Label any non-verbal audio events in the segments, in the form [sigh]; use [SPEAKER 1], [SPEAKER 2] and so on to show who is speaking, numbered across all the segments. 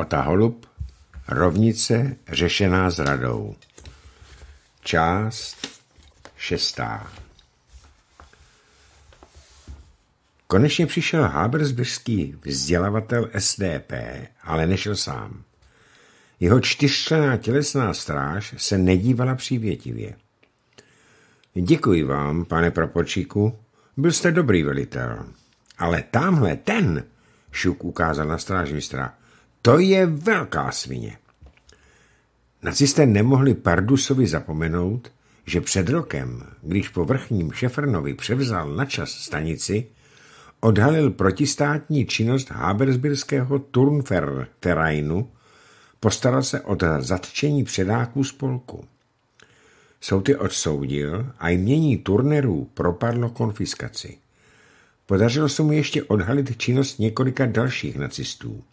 [SPEAKER 1] Ota Holub, rovnice řešená s radou. Část šestá. Konečně přišel Habersberský vzdělavatel SDP, ale nešel sám. Jeho čtyřčlená tělesná stráž se nedívala přívětivě. Děkuji vám, pane propočíku, byl jste dobrý velitel. Ale tamhle ten, Šuk ukázal na strážmistra, to je velká svině. Nacisté nemohli Pardusovi zapomenout, že před rokem, když povrchním Šefrnovi převzal na čas stanici, odhalil protistátní činnost Habersbirského Turnvereinu, postaral se o zatčení předáků spolku. Souty odsoudil a jmění turnerů propadlo konfiskaci. Podařilo se mu ještě odhalit činnost několika dalších nacistů –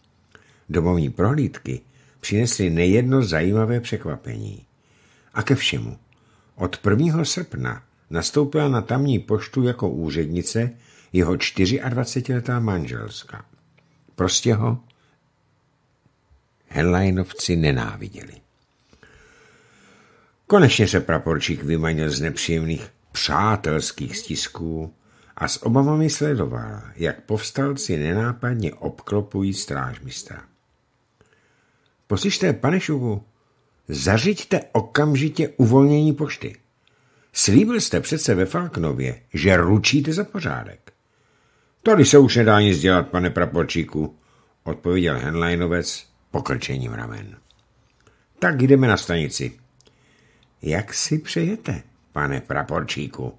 [SPEAKER 1] domovní prohlídky přinesly nejedno zajímavé překvapení. A ke všemu. Od 1. srpna nastoupila na tamní poštu jako úřednice jeho 24-letá manželska. Prostě ho Henleinovci nenáviděli. Konečně se praporčík vymanil z nepříjemných přátelských stisků a s obavami sledoval, jak povstalci nenápadně obklopují strážmistra. Poslyšte, pane Šuvu, zařiďte okamžitě uvolnění pošty. Slíbil jste přece ve Falknově, že ručíte za pořádek. Tady se už nedá nic dělat, pane praporčíku, odpověděl Henleinovec pokrčením ramen. Tak jdeme na stanici. Jak si přejete, pane praporčíku?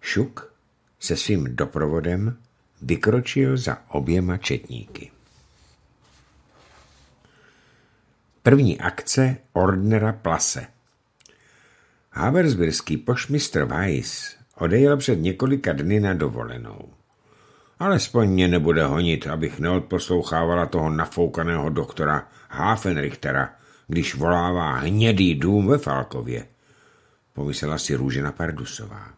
[SPEAKER 1] Šuk se svým doprovodem vykročil za oběma četníky. První akce Ordnera Plase. Haversbirský pošmistr Weiss odejel před několika dny na dovolenou. Alespoň mě nebude honit, abych neodposlouchávala toho nafoukaného doktora Hafenrichtera, když volává hnědý dům ve Falkově, pomyslela si Růžena Pardusová.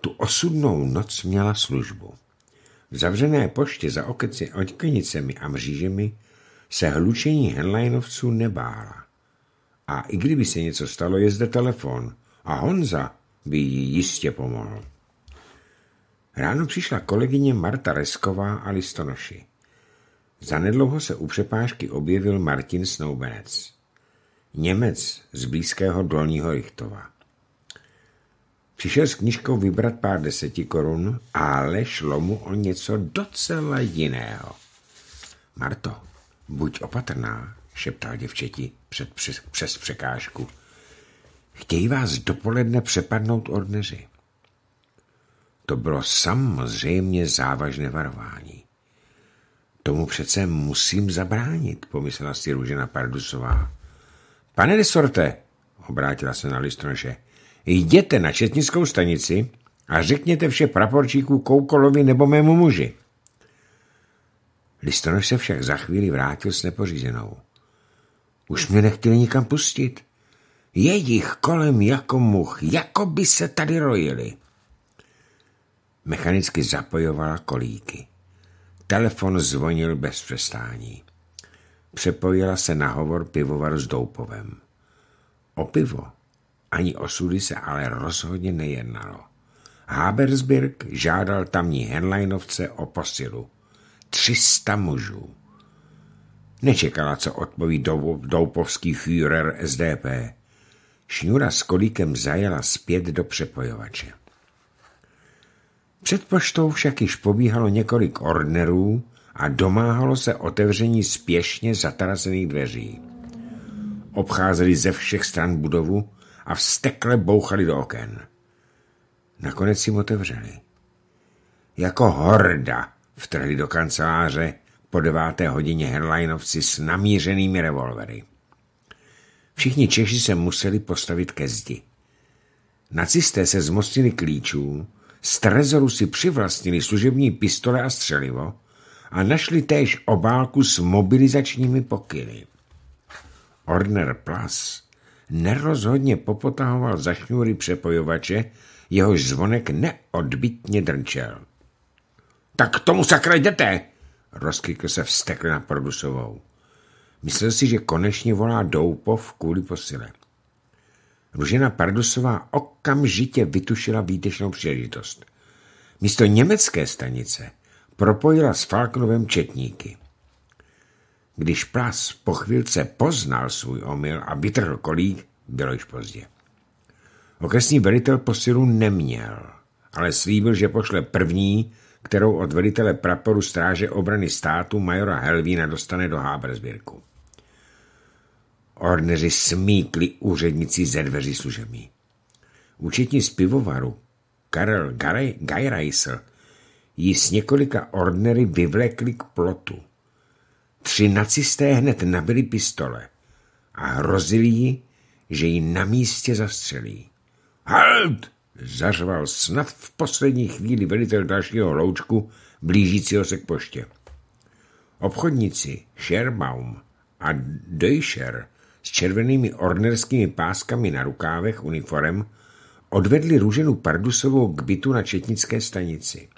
[SPEAKER 1] Tu osudnou noc měla službu. V zavřené poště za okeci oďkenicemi a mřížemi se hlučení henleinovců nebála. A i kdyby se něco stalo, je zde telefon a Honza by jí jistě pomohl. Ráno přišla kolegyně Marta Resková a listonoši. Zanedlouho se u přepážky objevil Martin Snoubenec. Němec z blízkého dolního Richtova. Přišel s knižkou vybrat pár deseti korun, ale šlo mu o něco docela jiného. Marto, Buď opatrná, šeptal děvčeti před, přes, přes překážku. Chtějí vás dopoledne přepadnout dneři. To bylo samozřejmě závažné varování. Tomu přece musím zabránit, pomyslela si Růžena Pardusová. Pane Desorte, obrátila se na listrože, jděte na četnickou stanici a řekněte vše praporčíku Koukolovi nebo mému muži. Listonož se však za chvíli vrátil s nepořízenou. Už mě nechtěli nikam pustit. Jedich kolem jako much, jako by se tady rojili. Mechanicky zapojovala kolíky. Telefon zvonil bez přestání. Přepojila se na hovor pivovaru s Doupovem. O pivo ani sudy se ale rozhodně nejednalo. Habersberg žádal tamní henleinovce o posilu. 300 mužů. Nečekala, co odpoví doupovský Führer SDP. Šňura s kolíkem zajela zpět do přepojovače. Před poštou však již pobíhalo několik ordnerů a domáhalo se otevření spěšně zatarazených dveří. Obcházeli ze všech stran budovu a vstekle bouchali do oken. Nakonec jim otevřeli. Jako horda vtrhli do kanceláře po deváté hodině herlajnovci s namířenými revolvery. Všichni Češi se museli postavit ke zdi. Nacisté se zmocnili klíčů, z trezoru si přivlastnili služební pistole a střelivo a našli též obálku s mobilizačními pokyny. Orner Plas nerozhodně popotahoval za šňůry přepojovače, jehož zvonek neodbitně drčel. Tak k tomu sakra jdete! Rozkykl se vstekl na Produsovou. Myslel si, že konečně volá Doupov kvůli posile. Ružena Pardusová okamžitě vytušila výtečnou příležitost. Místo německé stanice propojila s Falknovem četníky. Když Plas po chvilce poznal svůj omyl a vytrhl kolík, bylo již pozdě. Okresní velitel posilu neměl, ale slíbil, že pošle první, kterou od velitele praporu stráže obrany státu majora Helvína dostane do Habersbirku. Ordneři smíkli úřednici ze dveří služební. Účetní z pivovaru Karel Gajrajsl ji s několika ordnery vyvlekli k plotu. Tři nacisté hned nabili pistole a hrozili ji, že ji na místě zastřelí. Halt! zařval snad v poslední chvíli velitel dalšího loučku blížícího se k poště. Obchodníci Sherbaum a Deutscher s červenými ornerskými páskami na rukávech uniform odvedli Růženu Pardusovou k bytu na Četnické stanici.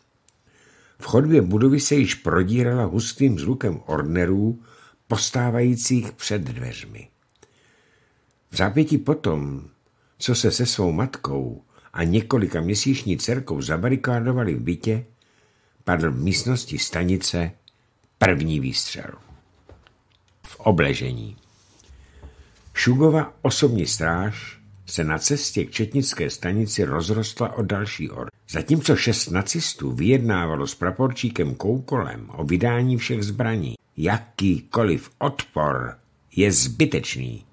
[SPEAKER 1] V chodbě budovy se již prodírala hustým zvukem ornerů postávajících před dveřmi. V zápěti potom, co se se svou matkou a několika měsíční dcerkou zabarikádovali v bytě, padl v místnosti stanice první výstřel. V obležení. Šugova osobní stráž se na cestě k četnické stanici rozrostla o další or. Zatímco šest nacistů vyjednávalo s praporčíkem Koukolem o vydání všech zbraní, jakýkoliv odpor je zbytečný,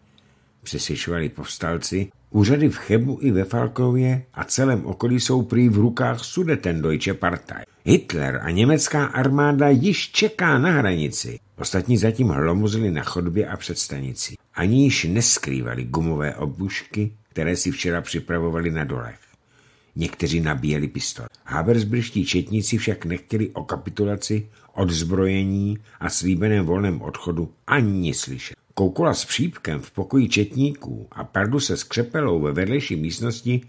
[SPEAKER 1] přesvědčovali povstalci Úřady v Chebu i ve Falkově a celém okolí jsou prý v rukách sudeten Deutsche Partei. Hitler a německá armáda již čeká na hranici. Ostatní zatím hlomuzili na chodbě a před stanici. Ani již neskrývali gumové obušky, které si včera připravovali na dolech. Někteří nabíjeli pistol. Habersbriští četníci však nechtěli o kapitulaci, odzbrojení a slíbeném volném odchodu ani slyšet. Koukula s přípkem v pokoji četníků a Pardu se skřepelou ve vedlejší místnosti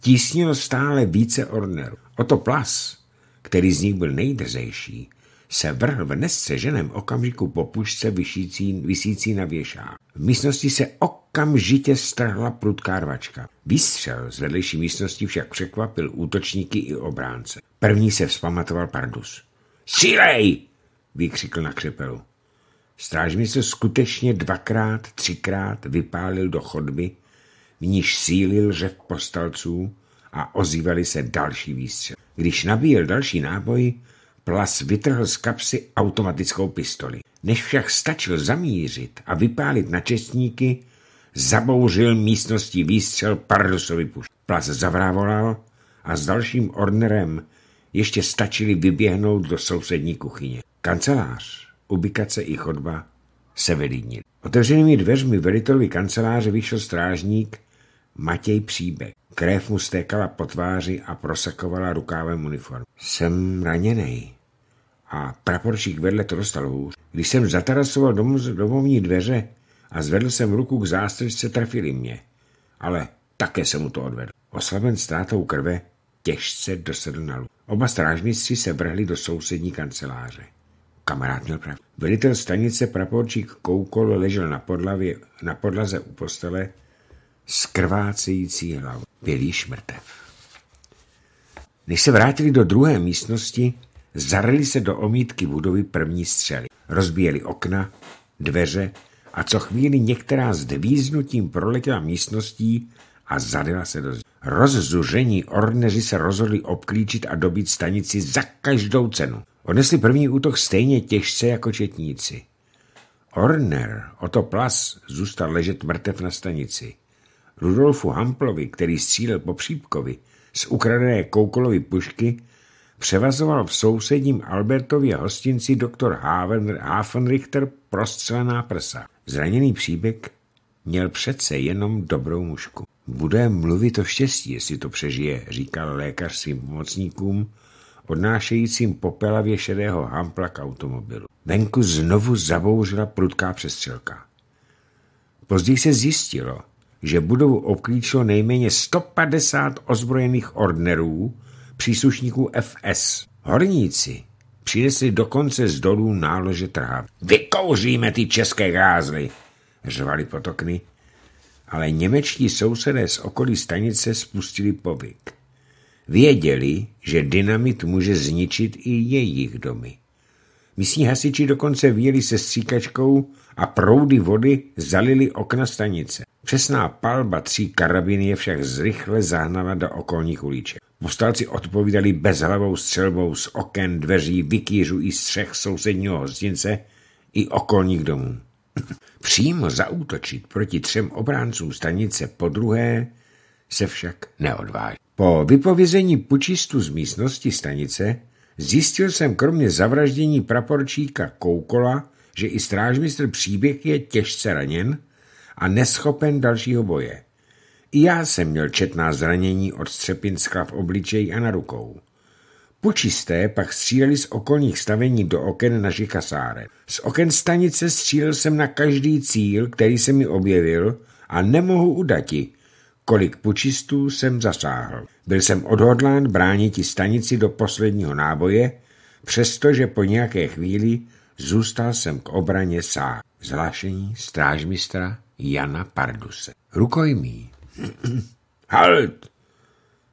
[SPEAKER 1] tísnil stále více ornerů. Oto plas, který z nich byl nejdrzejší, se vrhl v nesceženém okamžiku po pušce vysící, vysící na věšá. V místnosti se okamžitě strhla prudká rvačka. Výstřel z vedlejší místnosti však překvapil útočníky i obránce. První se vzpamatoval Pardus. Sílej! vykřikl na křepelu. Strážmi se skutečně dvakrát, třikrát vypálil do chodby, v níž sílil řev postalců a ozývali se další výstřely. Když nabíjel další náboj, Plas vytrhl z kapsy automatickou pistoli. Než však stačil zamířit a vypálit na čestníky, zabouřil místností výstřel Pardusovi puš. Plas zavrávolal a s dalším ornerem ještě stačili vyběhnout do sousední kuchyně. Kancelář ubikace i chodba se vylínily. Otevřenými dveřmi velitelovi kanceláře vyšel strážník Matěj Příbek. Krev mu stékala po tváři a prosakovala rukávem uniform. Jsem raněný A praporčík vedle to dostal hůř. Když jsem zatarasoval dom, domovní dveře a zvedl jsem ruku k zástřelce, trefili mě. Ale také jsem mu to odvedl. Oslaven ztrátou krve těžce dosedl na luk. Oba strážníci se vrhli do sousední kanceláře. Kamarád měl pravdu. Velitel stanice praporčík Koukol ležel na, podlavě, na podlaze u postele s krvácející hlavou. Byl již mrtev. Než se vrátili do druhé místnosti, zarili se do omítky budovy první střely. Rozbíjeli okna, dveře a co chvíli některá s dvíznutím proletěla místností a zadila se do zdi. Rozzužení orneři se rozhodli obklíčit a dobít stanici za každou cenu. Odnesli první útok stejně těžce jako četníci. Orner, oto plas, zůstal ležet mrtev na stanici. Rudolfu Hamplovi, který střílel po Přípkovi z ukradené koukolovy pušky, převazoval v sousedním Albertově hostinci doktor Hafenrichter prostřelená prsa. Zraněný příběh měl přece jenom dobrou mušku. Bude mluvit o štěstí, jestli to přežije, říkal lékař svým pomocníkům, odnášejícím popelavě šedého hampla k automobilu. Venku znovu zabouřila prudká přestřelka. Později se zjistilo, že budovu obklíčilo nejméně 150 ozbrojených ordnerů příslušníků FS. Horníci přinesli dokonce z dolů nálože trhav. Vykouříme ty české gázly, řvali potokny ale němečtí sousedé z okolí stanice spustili povyk. Věděli, že dynamit může zničit i jejich domy. Místní hasiči dokonce vyjeli se stříkačkou a proudy vody zalili okna stanice. Přesná palba tří karabiny je však zrychle zahnala do okolních uliček. Povstalci odpovídali bezhlavou střelbou z oken, dveří, vykýřů i střech sousedního hostince i okolních domů. [laughs] Přímo zaútočit proti třem obráncům stanice po druhé se však neodváží. Po vypovězení pučistu z místnosti stanice zjistil jsem kromě zavraždění praporčíka Koukola, že i strážmistr příběh je těžce raněn a neschopen dalšího boje. I já jsem měl četná zranění od střepin v obličeji a na rukou. Pučisté pak stříleli z okolních stavení do oken našich kasáren. Z oken stanice střílel jsem na každý cíl, který se mi objevil a nemohu udati, kolik pučistů jsem zasáhl. Byl jsem odhodlán bránit stanici do posledního náboje, přestože po nějaké chvíli zůstal jsem k obraně sám. Zhlášení strážmistra Jana Parduse. Rukojmí. [clears throat] Halt!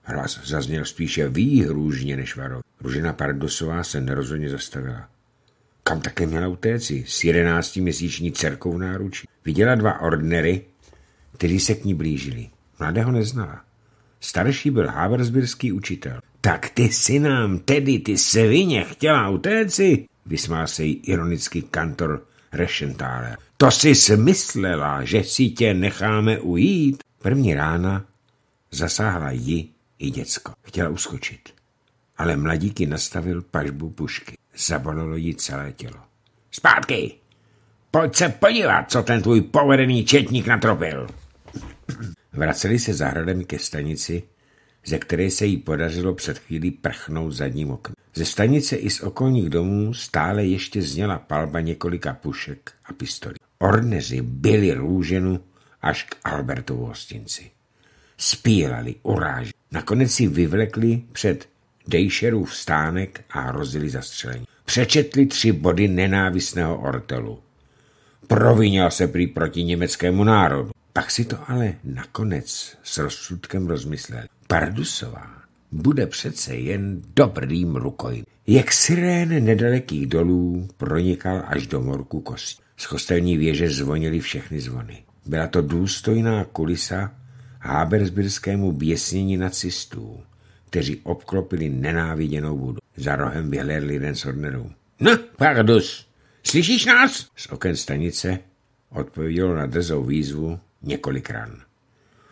[SPEAKER 1] Hlas zazněl spíše výhružně než varo. Ružena Pardosová se nerozhodně zastavila. Kam také měla utéci s jedenáctiměsíční dcerkou v náručí. Viděla dva ordnery, kteří se k ní blížili. Mladého neznala. Starší byl haversbirský učitel. Tak ty si nám tedy, ty svině, chtěla utéci? Vysmál se jí ironicky kantor Rešentále. To si smyslela, že si tě necháme ujít? První rána zasáhla ji i děcko. Chtěla uskočit, ale mladíky nastavil pažbu pušky. Zabolilo jí celé tělo. Zpátky! Pojď se podívat, co ten tvůj povedený četník natropil. [clears throat] Vraceli se zahradem ke stanici, ze které se jí podařilo před chvílí prchnout zadním oknem. Ze stanice i z okolních domů stále ještě zněla palba několika pušek a pistolí. Orneři byli růženu až k Albertovu hostinci. Spílali, uráželi, Nakonec si vyvlekli před Dejšerův stánek a hrozili zastřelení. Přečetli tři body nenávistného ortelu. Provinil se prý proti německému národu. Pak si to ale nakonec s rozsudkem rozmyslel. Pardusová bude přece jen dobrým rukojím. Jak sirén nedalekých dolů pronikal až do morku kosti. Z kostelní věže zvonily všechny zvony. Byla to důstojná kulisa hábersbirskému běsnění nacistů, kteří obklopili nenáviděnou budu. Za rohem vyhlédl jeden z Hornerů. No, pardus, slyšíš nás? Z oken stanice odpovědělo na drzou výzvu několik ran.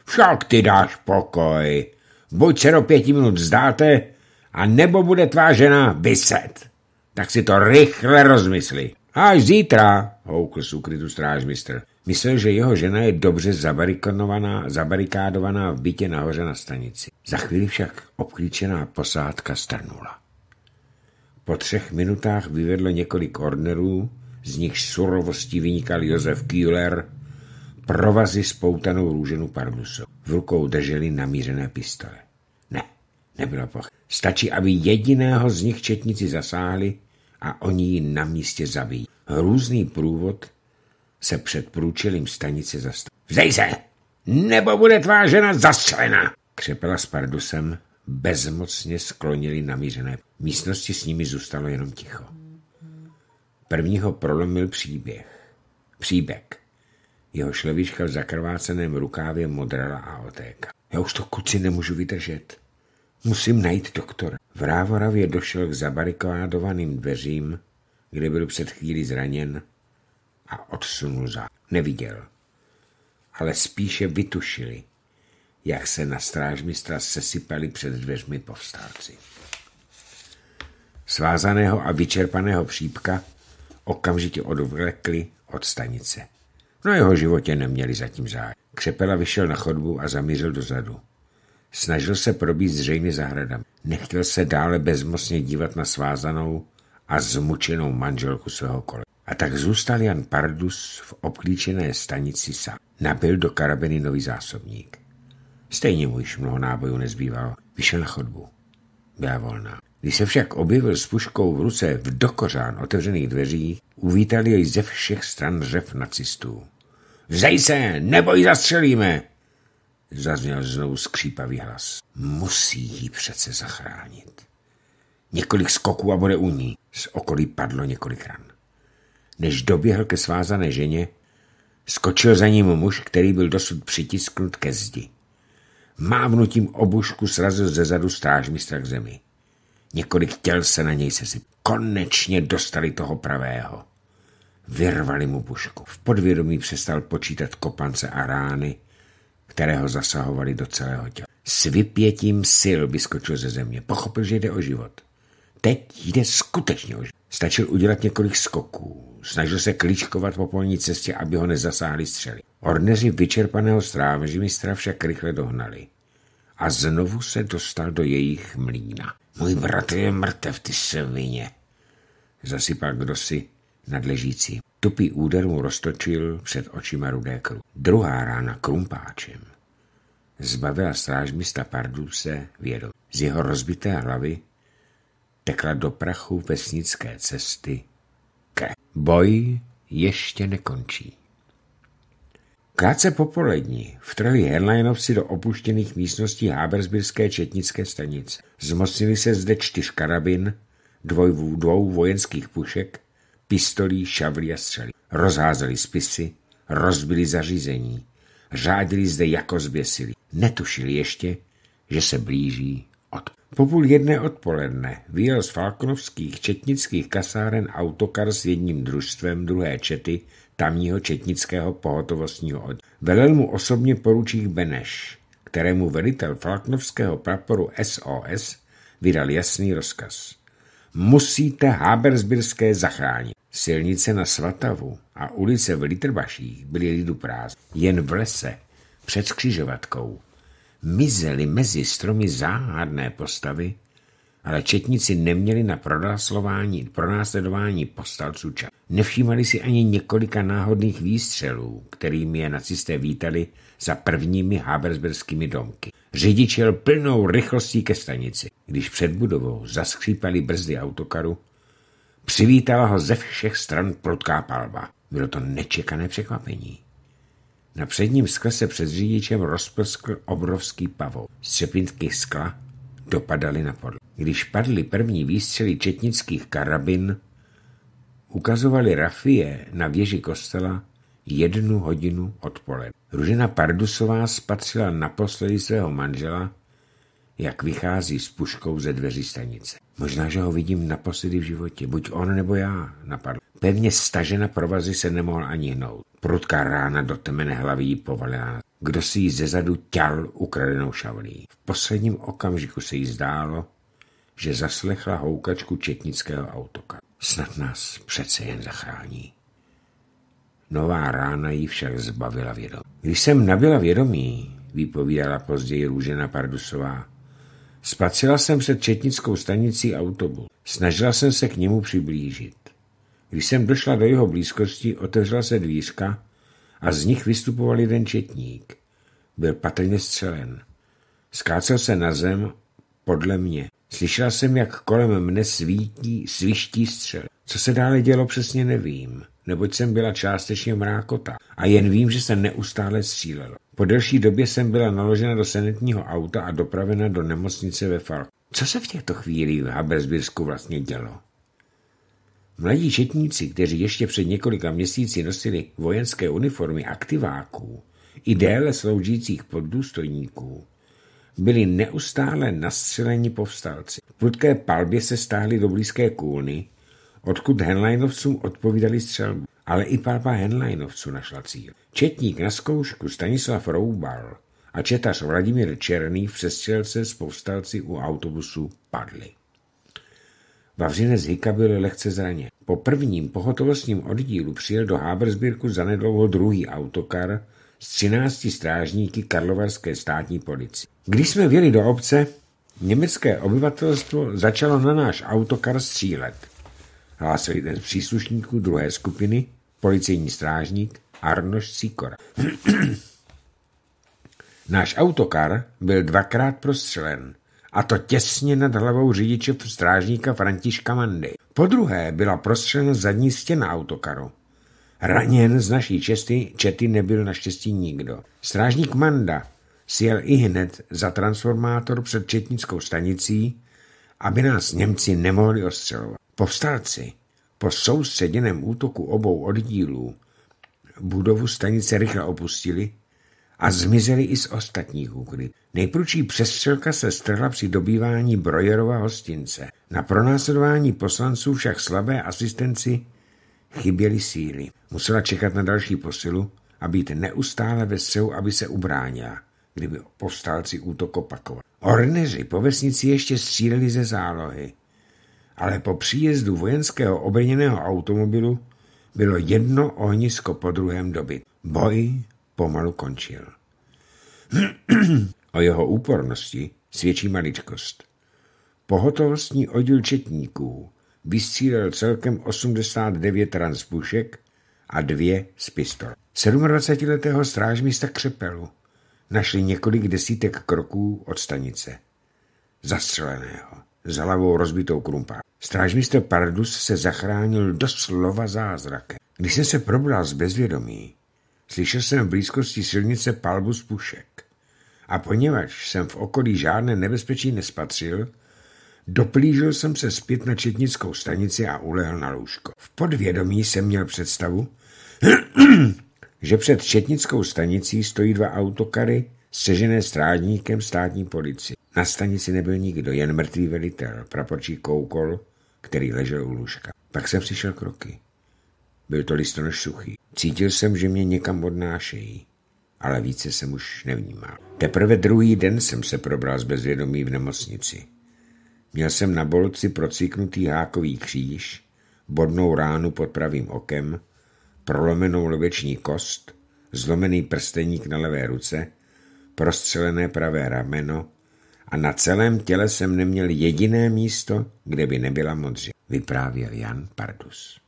[SPEAKER 1] Však ty dáš pokoj. Buď se do pěti minut zdáte a nebo bude tvá žena vyset. Tak si to rychle rozmysli. Až zítra, houkl z ukrytu strážmistr. Myslel, že jeho žena je dobře zabarikádovaná v bytě nahoře na stanici. Za chvíli však obklíčená posádka strnula. Po třech minutách vyvedlo několik orderů, z nichž surovostí vynikal Josef Kühler, provazy spoutanou růženu Parmusov. V rukou drželi namířené pistole. Ne, nebylo pochyb. Stačí, aby jediného z nich četnici zasáhli a oni ji na místě zabijí. Hrůzný průvod se před průčelím stanice zastavil. Vzej se, nebo bude tvá žena zastřelena! Křepela s pardusem bezmocně sklonili namířené. V místnosti s nimi zůstalo jenom ticho. Prvního prolomil příběh. Příběh. Jeho šlevíčka v zakrváceném rukávě modrala a otéka. Já už to kuci nemůžu vydržet. Musím najít doktora. V Rávoravě došel k zabarikádovaným dveřím, kde byl před chvíli zraněn a odsunul za. Neviděl, ale spíše vytušili, jak se na strážmistra sesypali před dveřmi povstalci. Svázaného a vyčerpaného přípka okamžitě odvlekli od stanice. No jeho životě neměli zatím zájem. Křepela vyšel na chodbu a zamířil dozadu. Snažil se probít zřejmě zahradami. Nechtěl se dále bezmocně dívat na svázanou a zmučenou manželku svého kole. A tak zůstal Jan Pardus v obklíčené stanici sa. Nabil do karabiny nový zásobník. Stejně mu již mnoho nábojů nezbývalo. Vyšel na chodbu. Byla volná. Když se však objevil s puškou v ruce v dokořán otevřených dveří, uvítal jej ze všech stran řev nacistů. Vzej se, nebo ji zastřelíme! Zazněl znovu skřípavý hlas. Musí ji přece zachránit. Několik skoků a bude u ní. Z okolí padlo několik ran. Než doběhl ke svázané ženě, skočil za ním muž, který byl dosud přitisknut ke zdi. Mávnutím obušku srazil ze zadu strážmistra k zemi. Několik těl se na něj sesy. Konečně dostali toho pravého. Vyrvali mu pušku. V podvědomí přestal počítat kopance a rány, které ho zasahovaly do celého těla. S vypětím sil vyskočil ze země. Pochopil, že jde o život. Teď jde skutečně o život. Stačil udělat několik skoků. Snažil se klíčkovat po polní cestě, aby ho nezasáhli střely. Orneři vyčerpaného mistra však rychle dohnali. A znovu se dostal do jejich mlína. Můj bratr je mrtev, ty svině. Zasypal kdosi nad Tupý úder mu roztočil před očima rudé kru. Druhá rána krumpáčem zbavila strážmista Parduse vědomí. Z jeho rozbité hlavy tekla do prachu vesnické cesty Boj ještě nekončí. Krátce po polední vtrhli airlineovci do opuštěných místností Habersbirské četnické stanice. Zmocnili se zde čtyř karabin, dvoj, dvou vojenských pušek, pistolí, šavlí a střely. Rozházeli spisy, rozbili zařízení, řádili zde jako zběsili. Netušili ještě, že se blíží po půl jedné odpoledne vyjel z falkonovských četnických kasáren autokar s jedním družstvem druhé čety tamního četnického pohotovostního od. Velel mu osobně poručík Beneš, kterému velitel falknovského praporu SOS vydal jasný rozkaz. Musíte Habersbirské zachránit. Silnice na Svatavu a ulice v Litrbaších byly lidu prázdné. Jen v lese, před skřižovatkou, mizely mezi stromy záhadné postavy, ale četníci neměli na pronásledování postalců čas. Nevšímali si ani několika náhodných výstřelů, kterými je nacisté vítali za prvními habersberskými domky. Řidič jel plnou rychlostí ke stanici. Když před budovou zaskřípali brzdy autokaru, přivítala ho ze všech stran prudká palba. Bylo to nečekané překvapení. Na předním skle se před řidičem rozprskl obrovský pavouk. Střepinky skla dopadaly na podlahu. Když padly první výstřely četnických karabin, ukazovali Rafie na věži kostela jednu hodinu odpoledne. Ružena Pardusová spatřila naposledy svého manžela jak vychází s puškou ze dveří stanice. Možná, že ho vidím naposledy v životě, buď on nebo já, napadl. Pevně stažena provazy se nemohl ani hnout. Prudká rána do temene hlavy jí povalila. Kdo si jí zezadu těl ukradenou šavlí. V posledním okamžiku se jí zdálo, že zaslechla houkačku četnického autoka. Snad nás přece jen zachrání. Nová rána jí však zbavila vědomí. Když jsem nabila vědomí, vypovídala později Růžena Pardusová, Spacila jsem před četnickou stanicí autobus. Snažila jsem se k němu přiblížit. Když jsem došla do jeho blízkosti, otevřela se dvířka a z nich vystupoval jeden četník. Byl patrně střelen. Skácel se na zem podle mě. Slyšela jsem, jak kolem mne svítí, sviští střel. Co se dále dělo, přesně nevím neboť jsem byla částečně mrákota a jen vím, že se neustále střílelo. Po delší době jsem byla naložena do senetního auta a dopravena do nemocnice ve Falku. Co se v těchto chvílích v Habersbirsku vlastně dělo? Mladí četníci, kteří ještě před několika měsíci nosili vojenské uniformy aktiváků i déle sloužících poddůstojníků, byli neustále nastřeleni povstalci. V prudké palbě se stáhli do blízké kůlny odkud Henleinovcům odpovídali střelbu. Ale i pápa Henleinovců našla cíl. Četník na zkoušku Stanislav Roubal a četař Vladimír Černý v přestřelce s povstalci u autobusu padli. Vavřinec Hika byl lehce zraně. Po prvním pohotovostním oddílu přijel do Habersbirku zanedlouho druhý autokar s 13 strážníky Karlovarské státní policie. Když jsme věli do obce, německé obyvatelstvo začalo na náš autokar střílet hlásil jeden z příslušníků druhé skupiny, policejní strážník Arnoš Sikor. [clears throat] Náš autokar byl dvakrát prostřelen, a to těsně nad hlavou řidiče strážníka Františka Mandy. Po druhé byla prostřelena zadní stěna autokaru. Raněn z naší česty, čety nebyl naštěstí nikdo. Strážník Manda sjel i hned za transformátor před četnickou stanicí, aby nás Němci nemohli ostřelovat. Povstalci po soustředěném útoku obou oddílů budovu stanice rychle opustili a zmizeli i z ostatních úkryt. Nejprudší přestřelka se strhla při dobývání Brojerova hostince. Na pronásledování poslanců však slabé asistenci chyběly síly. Musela čekat na další posilu a být neustále ve střehu, aby se ubránila, kdyby povstalci útok opakovali. Orneři po vesnici ještě stříleli ze zálohy ale po příjezdu vojenského obrněného automobilu bylo jedno ohnisko po druhém dobyt. Boj pomalu končil. [clears throat] o jeho úpornosti svědčí maličkost. Pohotovostní oddíl četníků vystřílel celkem 89 transpušek a dvě z pistol. 27-letého strážmista Křepelu našli několik desítek kroků od stanice. Zastřeleného s hlavou rozbitou krumpa. Strážmistr Pardus se zachránil doslova zázrakem. Když jsem se probral z bezvědomí, slyšel jsem v blízkosti silnice palbu z pušek. A poněvadž jsem v okolí žádné nebezpečí nespatřil, doplížil jsem se zpět na četnickou stanici a ulehl na lůžko. V podvědomí jsem měl představu, [clears throat] že před četnickou stanicí stojí dva autokary sežené strádníkem státní policie. Na stanici nebyl nikdo, jen mrtvý velitel, praporčí Koukol, který ležel u lůžka. Pak jsem přišel kroky. Byl to listonož suchý. Cítil jsem, že mě někam odnášejí, ale více jsem už nevnímal. Teprve druhý den jsem se probral z bezvědomí v nemocnici. Měl jsem na bolci procíknutý hákový kříž, bodnou ránu pod pravým okem, prolomenou lebeční kost, zlomený prsteník na levé ruce, prostřelené pravé rameno, a na celém těle jsem neměl jediné místo, kde by nebyla modře, vyprávěl Jan Pardus.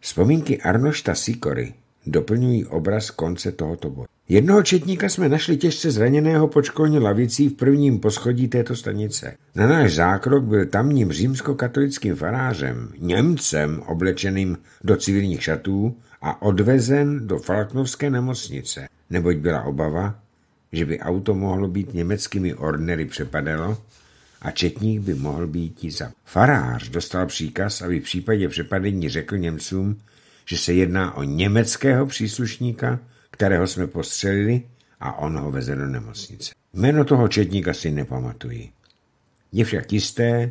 [SPEAKER 1] Vzpomínky Arnošta Sikory doplňují obraz konce tohoto bodu. Jednoho četníka jsme našli těžce zraněného pod školní lavicí v prvním poschodí této stanice. Na náš zákrok byl tamním římskokatolickým farářem, Němcem oblečeným do civilních šatů a odvezen do Falknovské nemocnice, neboť byla obava, že by auto mohlo být německými Ordnery přepadeno a četník by mohl být i za. Farář dostal příkaz, aby v případě přepadení řekl Němcům, že se jedná o německého příslušníka, kterého jsme postřelili a on ho veze do nemocnice. Jméno toho četníka si nepamatuji. Je však jisté,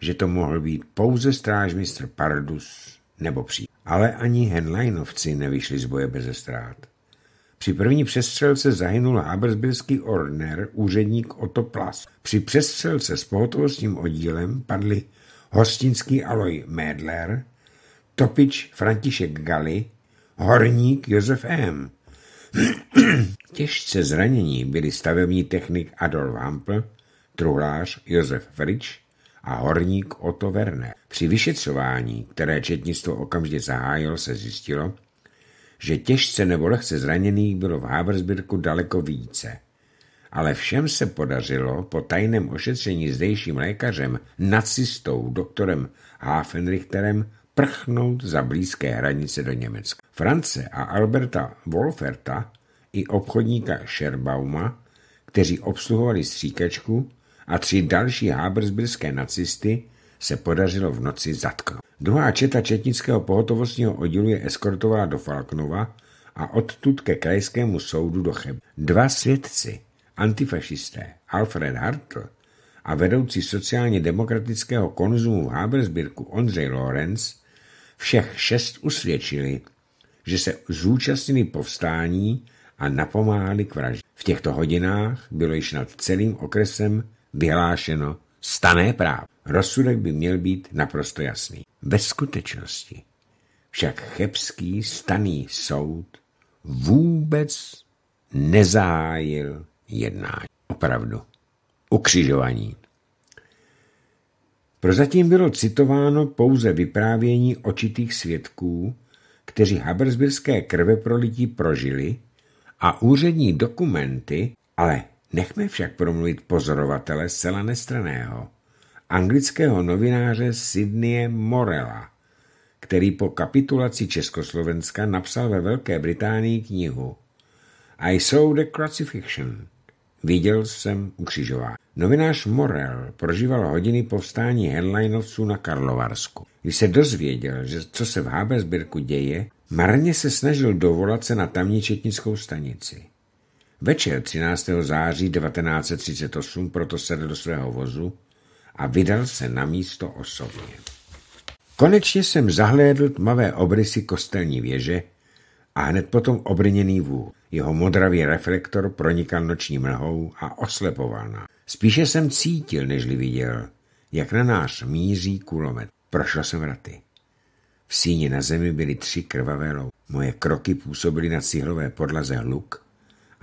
[SPEAKER 1] že to mohl být pouze strážmistr Pardus nebo pří. Ale ani Henleinovci nevyšli z boje bez ztrát. Při první přestřelce zahynul Habersbilský orner, úředník Otto Plas. Při přestřelce s pohotovostním oddílem padli hostinský Aloj Mädler, Topič František Gali, horník Josef M. [clears throat] Těžce zranění byli stavební technik Adolf Hampl, truhlář Josef Frič a horník Otto Werner. Při vyšetřování, které četnictvo okamžitě zahájilo, se zjistilo, že těžce nebo lehce zraněných bylo v Haversbirku daleko více. Ale všem se podařilo po tajném ošetření zdejším lékařem, nacistou, doktorem Hafenrichterem, prchnout za blízké hranice do Německa. France a Alberta Wolferta i obchodníka Sherbauma, kteří obsluhovali stříkačku, a tři další hábrzbyrské nacisty se podařilo v noci zatknout. Druhá četa četnického pohotovostního oddílu je eskortovala do Falknova a odtud ke krajskému soudu do Cheb. Dva svědci, antifašisté Alfred Hartl a vedoucí sociálně demokratického konzumu v Habersbirku Ondřej Lorenz, všech šest usvědčili, že se zúčastnili povstání a napomáhali k vraždě. V těchto hodinách bylo již nad celým okresem vyhlášeno stané právo. Rozsudek by měl být naprosto jasný. Ve skutečnosti však chebský staný soud vůbec nezahájil jednání. Opravdu. Ukřižování. Prozatím bylo citováno pouze vyprávění očitých svědků, kteří habersbirské krveprolití prožili a úřední dokumenty, ale nechme však promluvit pozorovatele zcela nestraného, anglického novináře Sydneye Morela, který po kapitulaci Československa napsal ve Velké Británii knihu I saw the crucifixion. Viděl jsem ukřižování. Novinář Morel prožíval hodiny povstání headlinovců na Karlovarsku. Když se dozvěděl, že co se v Habsburku děje, marně se snažil dovolat se na tamní četnickou stanici. Večer 13. září 1938 proto sedl do svého vozu a vydal se na místo osobně. Konečně jsem zahlédl tmavé obrysy kostelní věže a hned potom obrněný vůl. Jeho modravý reflektor pronikal noční mlhou a oslepoval nás. Spíše jsem cítil, nežli viděl, jak na nás míří kulomet. Prošel jsem vraty. V síni na zemi byly tři krvavé lou. Moje kroky působily na cihlové podlaze hluk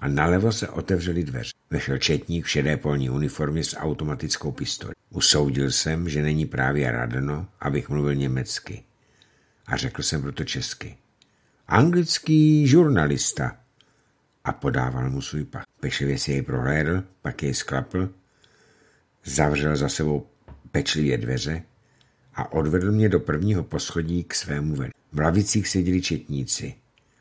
[SPEAKER 1] a nalevo se otevřely dveře. Vešel četník v šedé polní uniformě s automatickou pistolí. Usoudil jsem, že není právě radno, abych mluvil německy. A řekl jsem proto česky. Anglický žurnalista. A podával mu svůj pas. Pešivě si jej prohlédl, pak jej sklapl, zavřel za sebou pečlivě dveře a odvedl mě do prvního poschodí k svému venu. V lavicích seděli četníci,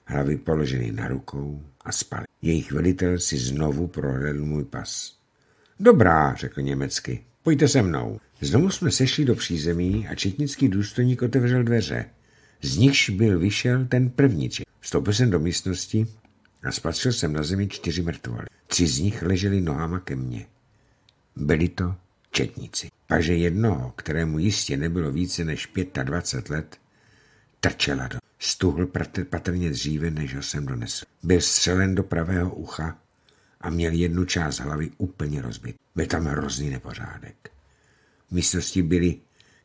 [SPEAKER 1] hlavy položeny na rukou, a spali. Jejich velitel si znovu prohlédl můj pas. Dobrá, řekl německy, pojďte se mnou. Znovu jsme sešli do přízemí a četnický důstojník otevřel dveře. Z nichž byl vyšel ten první čin. Vstoupil jsem do místnosti a spatřil jsem na zemi čtyři mrtvoly. Tři z nich leželi nohama ke mně. Byli to četníci. Paže jednoho, kterému jistě nebylo více než 25 let, trčela do. Stuhl patrně dříve, než ho jsem donesl. Byl střelen do pravého ucha a měl jednu část hlavy úplně rozbit. Byl tam hrozný nepořádek. V místnosti byly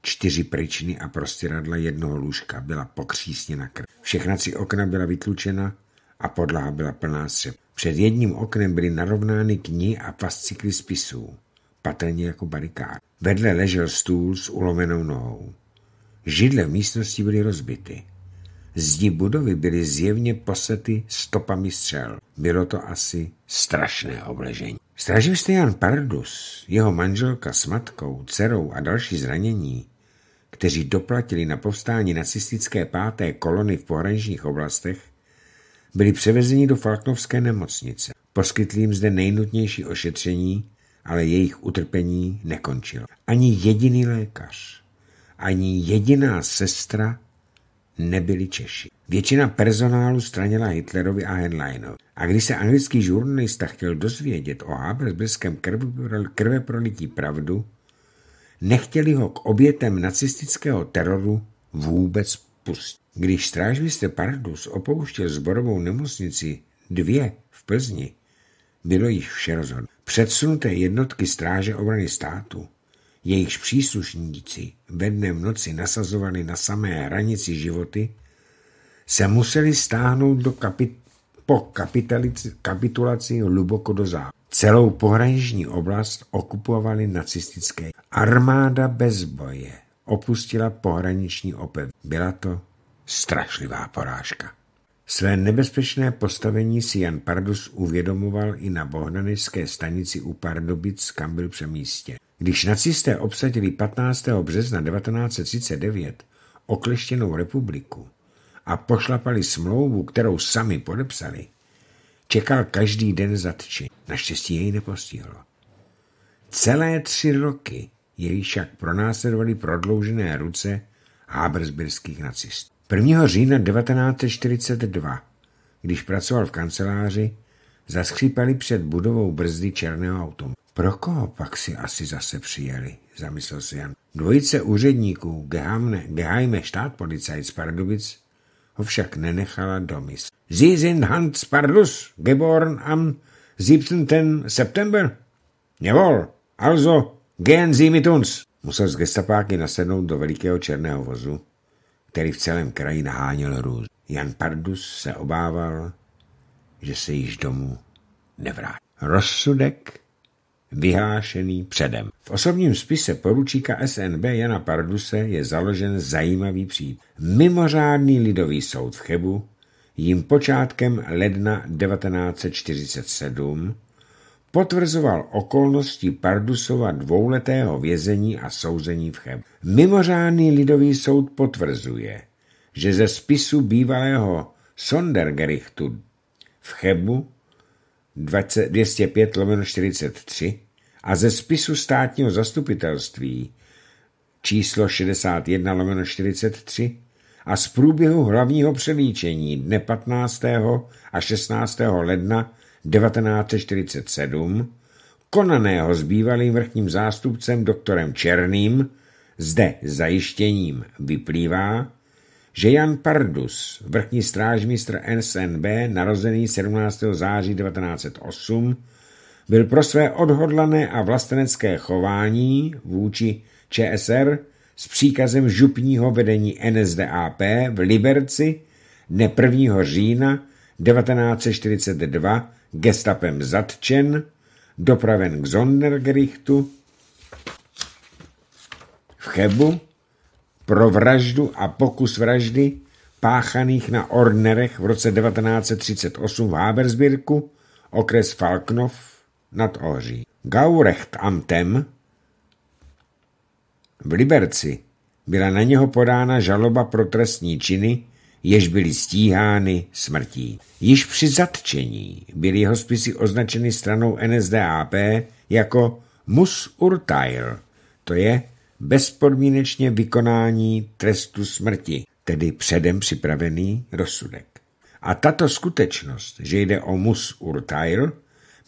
[SPEAKER 1] čtyři pryčny a prostěradla jednoho lůžka byla pokřísněna krv. Všechna tři okna byla vytlučena a podlaha byla plná střep. Před jedním oknem byly narovnány knihy a fascikly spisů, patrně jako barikád. Vedle ležel stůl s ulomenou nohou. Židle v místnosti byly rozbity. Zdi budovy byly zjevně posety stopami střel. Bylo to asi strašné obležení. Stražista Jan Pardus, jeho manželka s matkou, dcerou a další zranění, kteří doplatili na povstání nacistické páté kolony v pohraničních oblastech, byli převezeni do Falknovské nemocnice. Poskytli jim zde nejnutnější ošetření, ale jejich utrpení nekončilo. Ani jediný lékař, ani jediná sestra nebyli Češi. Většina personálu stranila Hitlerovi a Henleinovi. A když se anglický žurnalista chtěl dozvědět o Habersbiskem krve prolití pravdu, nechtěli ho k obětem nacistického teroru vůbec pustit. Když strážmistr Pardus opouštěl zborovou nemocnici dvě v Plzni, bylo již vše rozhodno. Předsunuté jednotky stráže obrany státu jejichž příslušníci ve dne v noci nasazovali na samé hranici životy, se museli stáhnout do kapit- po kapitulaci hluboko do západu. Celou pohraniční oblast okupovali nacistické. Armáda bez boje opustila pohraniční opev. Byla to strašlivá porážka. Své nebezpečné postavení si Jan Pardus uvědomoval i na bohdanevské stanici u Pardubic, kam byl přemístěn. Když nacisté obsadili 15. března 1939 okleštěnou republiku a pošlapali smlouvu, kterou sami podepsali, čekal každý den zatčení. Naštěstí jej nepostihlo. Celé tři roky jej však pronásledovali prodloužené ruce hábersbyrských nacistů. 1. října 1942, když pracoval v kanceláři, zaskřípali před budovou brzdy černého automobilu. Pro koho pak si asi zase přijeli, zamyslel se Jan. Dvojice úředníků Gehamne, štát policajt z Pardubic ho však nenechala domysl. Sie sind Hans Pardus, geboren am 17. September. Jawohl, also gehen Sie mit uns. Musel z gestapáky nasednout do velikého černého vozu, který v celém kraji naháněl růz. Jan Pardus se obával, že se již domů nevrátí. Rozsudek vyhlášený předem. V osobním spise poručíka SNB Jana Parduse je založen zajímavý příběh. Mimořádný lidový soud v Chebu jim počátkem ledna 1947 potvrzoval okolnosti Pardusova dvouletého vězení a souzení v Chebu. Mimořádný lidový soud potvrzuje, že ze spisu bývalého Sondergerichtu v Chebu 205 lomeno 43 a ze spisu státního zastupitelství číslo 61 lomeno 43 a z průběhu hlavního přelíčení dne 15. a 16. ledna 1947 konaného s bývalým vrchním zástupcem doktorem Černým zde zajištěním vyplývá, že Jan Pardus, vrchní strážmistr SNB, narozený 17. září 1908, byl pro své odhodlané a vlastenecké chování vůči ČSR s příkazem župního vedení NSDAP v Liberci dne 1. října 1942 gestapem zatčen, dopraven k Sondergerichtu v Chebu pro vraždu a pokus vraždy páchaných na Ornerech v roce 1938 v Habersbirku, okres Falknov nad Ohří. Gaurecht Amtem v Liberci byla na něho podána žaloba pro trestní činy, jež byly stíhány smrtí. Již při zatčení byly jeho spisy označeny stranou NSDAP jako Mus Urteil, to je bezpodmínečně vykonání trestu smrti, tedy předem připravený rozsudek. A tato skutečnost, že jde o mus urtail,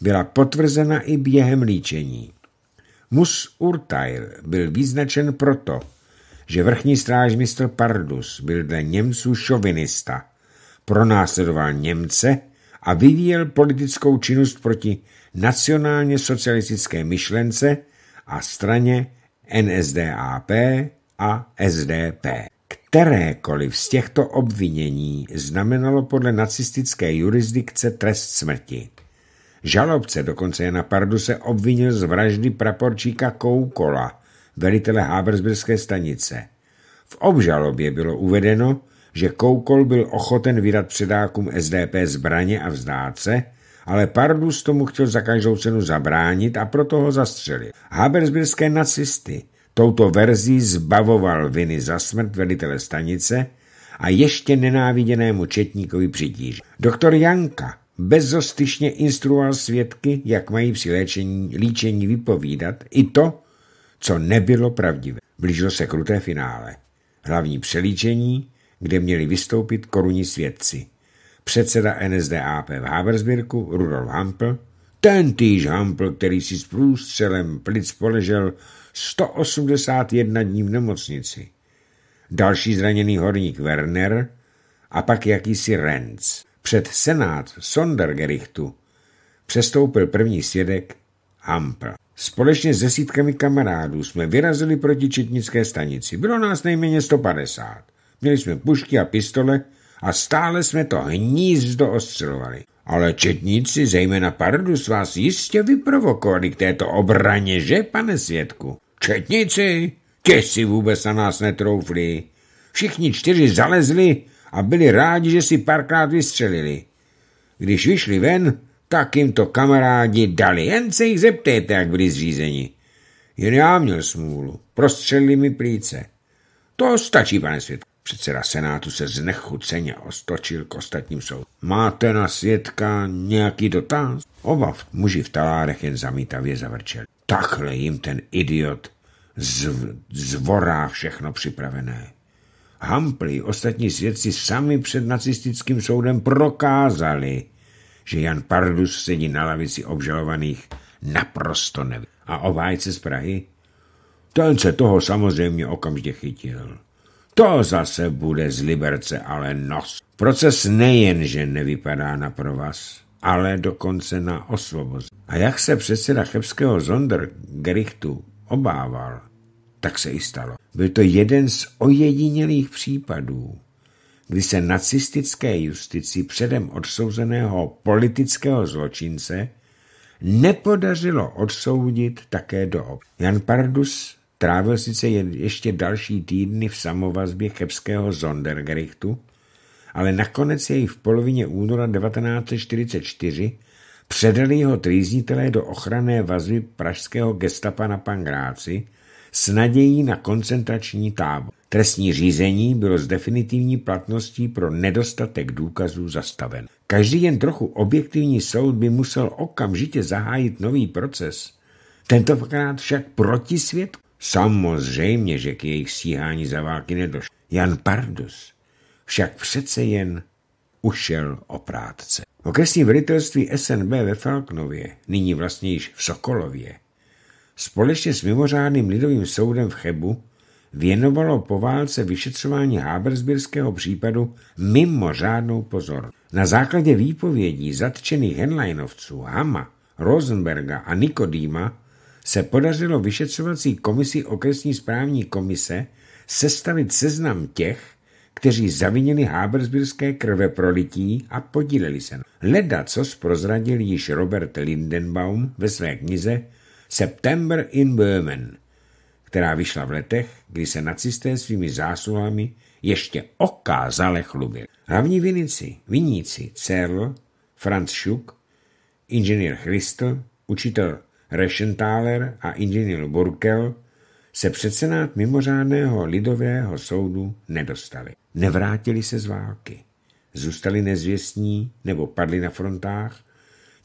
[SPEAKER 1] byla potvrzena i během líčení. Mus urtail byl význačen proto, že vrchní strážmistr Pardus byl dle Němců šovinista, pronásledoval Němce a vyvíjel politickou činnost proti nacionálně socialistické myšlence a straně NSDAP a SDP. Kterékoliv z těchto obvinění znamenalo podle nacistické jurisdikce trest smrti. Žalobce dokonce Jana se obvinil z vraždy praporčíka Koukola, velitele Habersberské stanice. V obžalobě bylo uvedeno, že Koukol byl ochoten vydat předákům SDP zbraně a vzdát se, ale Pardus tomu chtěl za každou cenu zabránit a proto ho zastřelil. Habersbilské nacisty touto verzí zbavoval viny za smrt velitele stanice a ještě nenáviděnému četníkovi přitíž. Doktor Janka bezostyšně instruoval svědky, jak mají při léčení, líčení vypovídat, i to, co nebylo pravdivé. Blížilo se kruté finále. Hlavní přelíčení, kde měli vystoupit korunní svědci předseda NSDAP v Habersbirku Rudolf Hampel, ten týž Hampel, který si s průstřelem plic poležel 181 dní v nemocnici, další zraněný horník Werner a pak jakýsi Renz. Před senát Sondergerichtu přestoupil první svědek Hampel. Společně s desítkami kamarádů jsme vyrazili proti četnické stanici. Bylo nás nejméně 150. Měli jsme pušky a pistole, a stále jsme to hnízdo ostřelovali. Ale četníci, zejména Pardus, vás jistě vyprovokovali k této obraně, že, pane svědku? Četníci, tě si vůbec na nás netroufli. Všichni čtyři zalezli a byli rádi, že si párkrát vystřelili. Když vyšli ven, tak jim to kamarádi dali. Jen se jich zeptejte, jak byli zřízeni. Jen já měl smůlu. Prostřelili mi plíce. To stačí, pane světku. Předseda senátu se znechuceně ostočil k ostatním soud. Máte na svědka nějaký dotaz? Oba v muži v talárech jen zamítavě zavrčeli. Takhle jim ten idiot zv, zvorá všechno připravené. Hampli ostatní svědci sami před nacistickým soudem prokázali, že Jan Pardus sedí na lavici obžalovaných naprosto neví. A obhájce z Prahy? Ten se toho samozřejmě okamžitě chytil. To zase bude z Liberce ale nos. Proces nejenže nevypadá na provaz, ale dokonce na osvoboz. A jak se předseda chebského Zonder Gerichtu obával, tak se i stalo. Byl to jeden z ojedinělých případů, kdy se nacistické justici předem odsouzeného politického zločince nepodařilo odsoudit také do ob. Jan Pardus Trávil sice ještě další týdny v samovazbě chebského Zondergerichtu, ale nakonec jej v polovině února 1944 předali jeho trýznitelé do ochranné vazby pražského gestapa na Pangráci s nadějí na koncentrační tábor. Trestní řízení bylo s definitivní platností pro nedostatek důkazů zastaven. Každý jen trochu objektivní soud by musel okamžitě zahájit nový proces, tentokrát však proti svědku. Samozřejmě, že k jejich stíhání za války nedošlo. Jan Pardus však přece jen ušel o prátce. Okresní velitelství SNB ve Falknově, nyní vlastně již v Sokolově, společně s mimořádným lidovým soudem v Chebu věnovalo po válce vyšetřování Habersbirského případu mimořádnou pozornost. Na základě výpovědí zatčených Henleinovců Hama, Rosenberga a Nikodýma se podařilo vyšetřovací komisi okresní správní komise sestavit seznam těch, kteří zavinili Habersbirské krve prolití a podíleli se. Leda, co prozradil již Robert Lindenbaum ve své knize September in Böhmen, která vyšla v letech, kdy se nacisté svými zásluhami ještě okázale chlubil. Hlavní vinici, viníci Cerl, Franz Schuck, inženýr Christl, učitel Reschenthaler a inženýr Burkel se před senát mimořádného lidového soudu nedostali. Nevrátili se z války. Zůstali nezvěstní nebo padli na frontách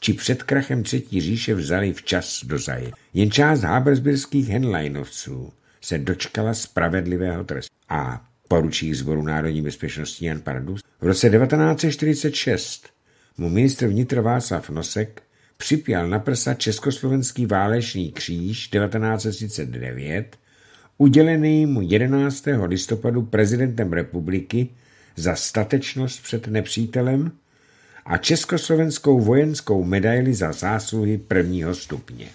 [SPEAKER 1] či před krachem třetí říše vzali včas do zaje. Jen část habersbirských henleinovců se dočkala spravedlivého trestu. A poručík Zboru národní bezpečnosti Jan Pardus v roce 1946 mu ministr vnitra Václav Nosek připěl na prsa Československý válečný kříž 1939, udělený mu 11. listopadu prezidentem republiky za statečnost před nepřítelem a Československou vojenskou medaili za zásluhy prvního stupně.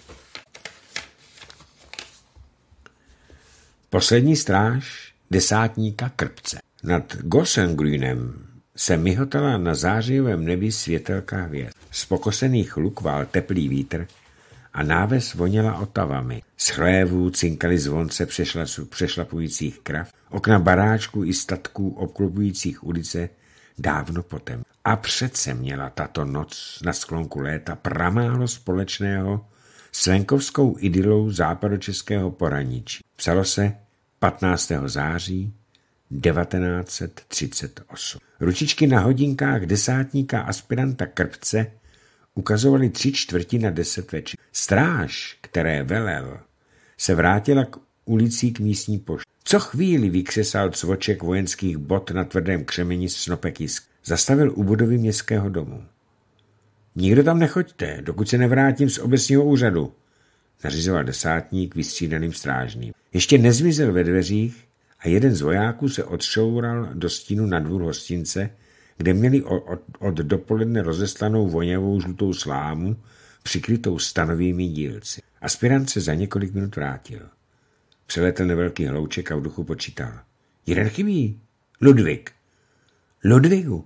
[SPEAKER 1] Poslední stráž desátníka Krpce. Nad Gossengrünem se myhotala na zářivém nebi světelka hvězd. Z pokosených luk vál teplý vítr a náves voněla otavami. Z chlévů cinkaly zvonce přešlapujících krav, okna baráčků i statků obklubujících ulice dávno potem. A přece měla tato noc na sklonku léta pramálo společného s venkovskou idylou západočeského poraničí. Psalo se 15. září 1938. Ručičky na hodinkách desátníka aspiranta Krpce ukazovali tři deset večer. Stráž, které velel, se vrátila k ulicí k místní poště. Co chvíli vykřesal cvoček vojenských bot na tvrdém křemeni snopek jisk. Zastavil u budovy městského domu. Nikdo tam nechoďte, dokud se nevrátím z obecního úřadu, nařizoval desátník vystřídaným strážným. Ještě nezmizel ve dveřích a jeden z vojáků se odšoural do stínu na dvůr hostince, kde měli od, od dopoledne rozeslanou voněvou žlutou slámu, přikrytou stanovými dílci. Aspirant se za několik minut vrátil. Přeletl nevelký hlouček a v duchu počítal. Jeden chybí. Ludvík. Ludvíku,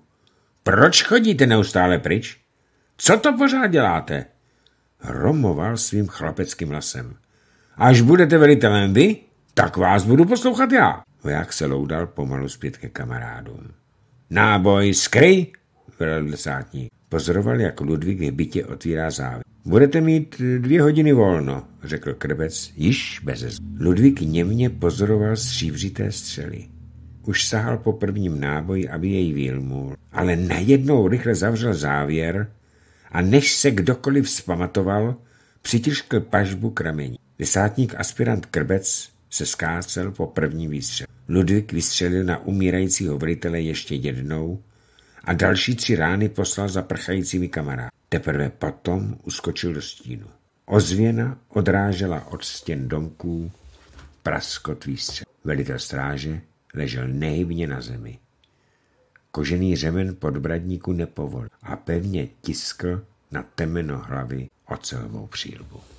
[SPEAKER 1] proč chodíte neustále pryč? Co to pořád děláte? Romoval svým chlapeckým hlasem. Až budete velitelem vy, tak vás budu poslouchat já. Voják se loudal pomalu zpět ke kamarádům. Náboj skry, velel desátník. Pozoroval, jak Ludvík v bytě otvírá závěr. Budete mít dvě hodiny volno, řekl krbec, již bez Ludvík němně pozoroval střívřité střely. Už sahal po prvním náboji, aby jej vylmul, ale najednou rychle zavřel závěr a než se kdokoliv zpamatoval, přitiškl pažbu k rameni. Desátník aspirant Krbec se skácel po první výstřel. Ludvík vystřelil na umírajícího velitele ještě jednou a další tři rány poslal za prchajícími kamarády. Teprve potom uskočil do stínu. Ozvěna odrážela od stěn domků praskot výstřel. Velitel stráže ležel nehybně na zemi. Kožený řemen pod bradníku nepovolil a pevně tiskl na temeno hlavy ocelovou přílbu.